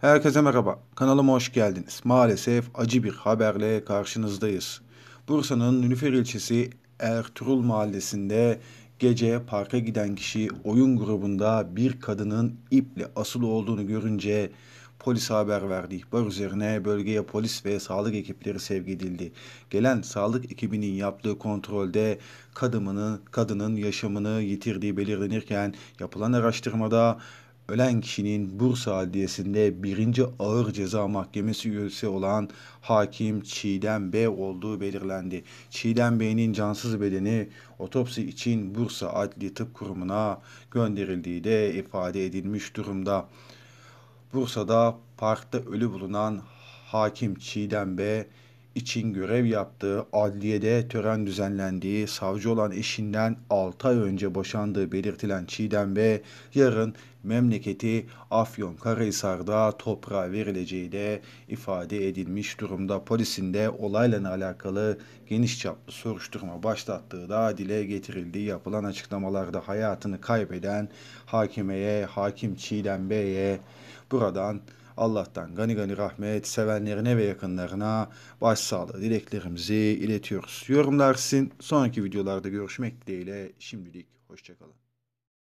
Herkese merhaba. Kanalıma hoş geldiniz. Maalesef acı bir haberle karşınızdayız. Bursa'nın Nülüfer ilçesi Ertuğrul mahallesinde gece parka giden kişi oyun grubunda bir kadının iple asılı olduğunu görünce polise haber verdi. İhbar üzerine bölgeye polis ve sağlık ekipleri sevk edildi. Gelen sağlık ekibinin yaptığı kontrolde kadının, kadının yaşamını yitirdiği belirlenirken yapılan araştırmada ölen kişinin Bursa Adliyesi'nde birinci Ağır Ceza Mahkemesi üyesi olan hakim Çiğdem B olduğu belirlendi. Çiğdem Bey'in cansız bedeni otopsi için Bursa Adli Tıp Kurumu'na gönderildiği de ifade edilmiş durumda. Bursa'da parkta ölü bulunan hakim Çiğdem B için görev yaptığı, adliyede tören düzenlendiği, savcı olan eşinden 6 ay önce boşandığı belirtilen Çiğdem Bey, yarın memleketi Afyonkarahisar'da toprağa verileceği de ifade edilmiş durumda. Polisin de olayla alakalı geniş çaplı soruşturma başlattığı da dile getirildi. Yapılan açıklamalarda hayatını kaybeden hakimeye, hakim Çiğdem Bey'e buradan Allah'tan gani gani rahmet sevenlerine ve yakınlarına başsağlığı dileklerimizi iletiyoruz. Yorumlar sizin. Sonraki videolarda görüşmek dileğiyle şimdilik hoşçakalın.